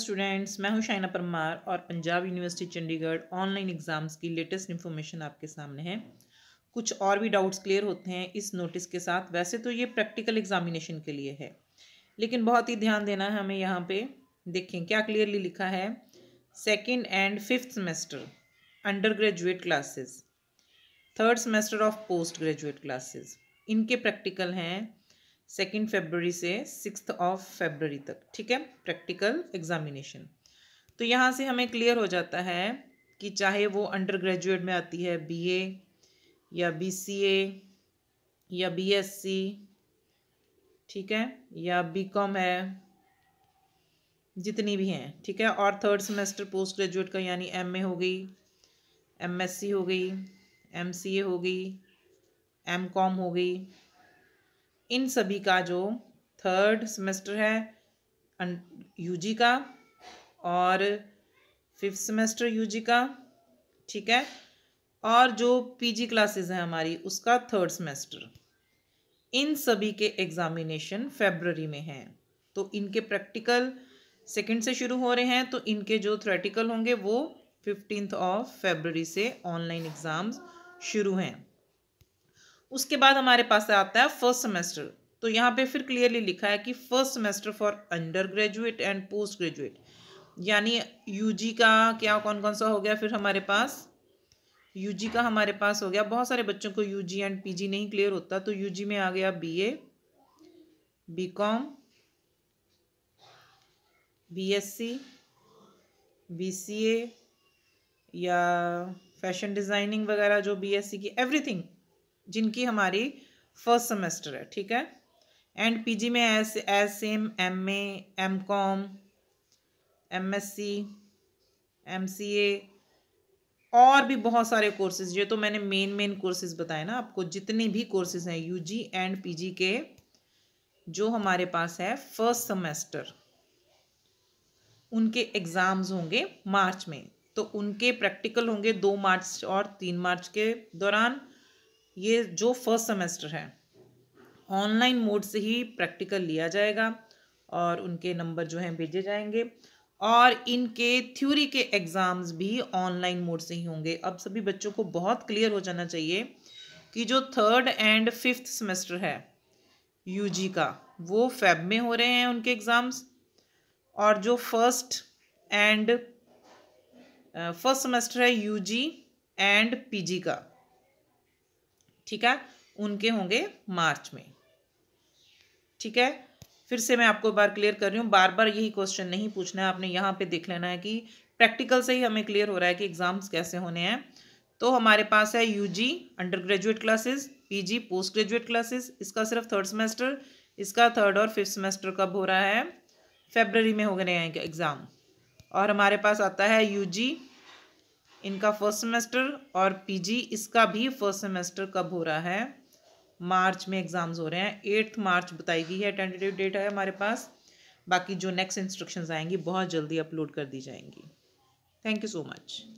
students मैं हूं शाइना परमार और Punjab university Chandigarh online exams की लेटेस्ट इन्फॉर्मेशन आपके सामने है कुछ और भी डाउट्स क्लियर होते हैं इस नोटिस के साथ वैसे तो ये प्रैक्टिकल एग्जामिनेशन के लिए है लेकिन बहुत ही ध्यान देना है हमें यहाँ पे देखें क्या क्लियरली लिखा है second and fifth semester undergraduate classes third semester of postgraduate classes इनके प्रैक्टिकल हैं सेकेंड फेबररी से सिक्स ऑफ फेबररी तक ठीक है प्रैक्टिकल एग्जामिनेशन तो यहाँ से हमें क्लियर हो जाता है कि चाहे वो अंडर ग्रेजुएट में आती है बीए या बीसीए या बीएससी ठीक है या बीकॉम है जितनी भी हैं ठीक है और थर्ड सेमेस्टर पोस्ट ग्रेजुएट का यानी एमए हो गई एमएससी हो गई एमसीए हो गई एमकॉम हो गई इन सभी का जो थर्ड सेमेस्टर है यूजी का और फिफ्थ सेमेस्टर यूजी का ठीक है और जो पीजी क्लासेस हैं हमारी उसका थर्ड सेमेस्टर इन सभी के एग्ज़ामिनेशन फेबररी में हैं तो इनके प्रैक्टिकल सेकंड से शुरू हो रहे हैं तो इनके जो थ्रेटिकल होंगे वो फिफ्टींथ ऑफ फेबररी से ऑनलाइन एग्ज़ाम्स शुरू हैं उसके बाद हमारे पास आता है फर्स्ट सेमेस्टर तो यहाँ पे फिर क्लियरली लिखा है कि first semester for undergraduate and postgraduate यानी यूजी का क्या कौन कौन सा हो गया फिर हमारे पास यूजी का हमारे पास हो गया बहुत सारे बच्चों को यूजी एंड पीजी नहीं क्लियर होता तो यूजी में आ गया बीए बीकॉम बीएससी बीसीए या फैशन डिज़ाइनिंग वगैरह जो बीएससी की एवरीथिंग जिनकी हमारी फर्स्ट सेमेस्टर है ठीक है एंड पीजी में S S M M A M com M S C M C A और भी बहुत सारे कोर्सेज ये तो मैंने मेन मेन कोर्सेज बताए ना आपको जितने भी कोर्सेज हैं यूजी एंड पीजी के जो हमारे पास है फर्स्ट सेमेस्टर उनके एग्ज़ाम्स होंगे मार्च में तो उनके प्रैक्टिकल होंगे दो मार्च और तीन मार्च के दौरान ये जो फर्स्ट सेमेस्टर है ऑनलाइन मोड से ही प्रैक्टिकल लिया जाएगा और उनके नंबर जो हैं भेजे जाएंगे और इनके थ्योरी के एग्ज़ाम्स भी ऑनलाइन मोड से ही होंगे अब सभी बच्चों को बहुत क्लियर हो जाना चाहिए कि जो थर्ड एंड फिफ्थ सेमेस्टर है यूजी का वो फेब में हो रहे हैं उनके एग्ज़ाम्स और जो फर्स्ट एंड फर्स्ट सेमेस्टर है यूजी एंड पीजी का ठीक है उनके होंगे मार्च में ठीक है फिर से मैं आपको बार क्लियर कर रही हूँ बार बार यही क्वेश्चन नहीं पूछना है आपने यहाँ पे देख लेना है कि प्रैक्टिकल से ही हमें क्लियर हो रहा है कि एग्ज़ाम्स कैसे होने हैं तो हमारे पास है U G undergraduate classes G postgraduate classes इसका सिर्फ थर्ड सेमेस्टर इसका थर्ड और फिफ्थ सेमेस्टर कब हो रहा है फेबररी में हो गए एग्ज़ाम और हमारे पास आता है जी इनका फर्स्ट सेमेस्टर और पीजी इसका भी फर्स्ट सेमेस्टर कब हो रहा है मार्च में एग्ज़ाम्स हो रहे हैं एट्थ मार्च बताई गई है टेंटेटिव डेट है हमारे पास बाकी जो नेक्स्ट इंस्ट्रक्शंस आएंगी बहुत जल्दी अपलोड कर दी जाएंगी थैंक यू सो मच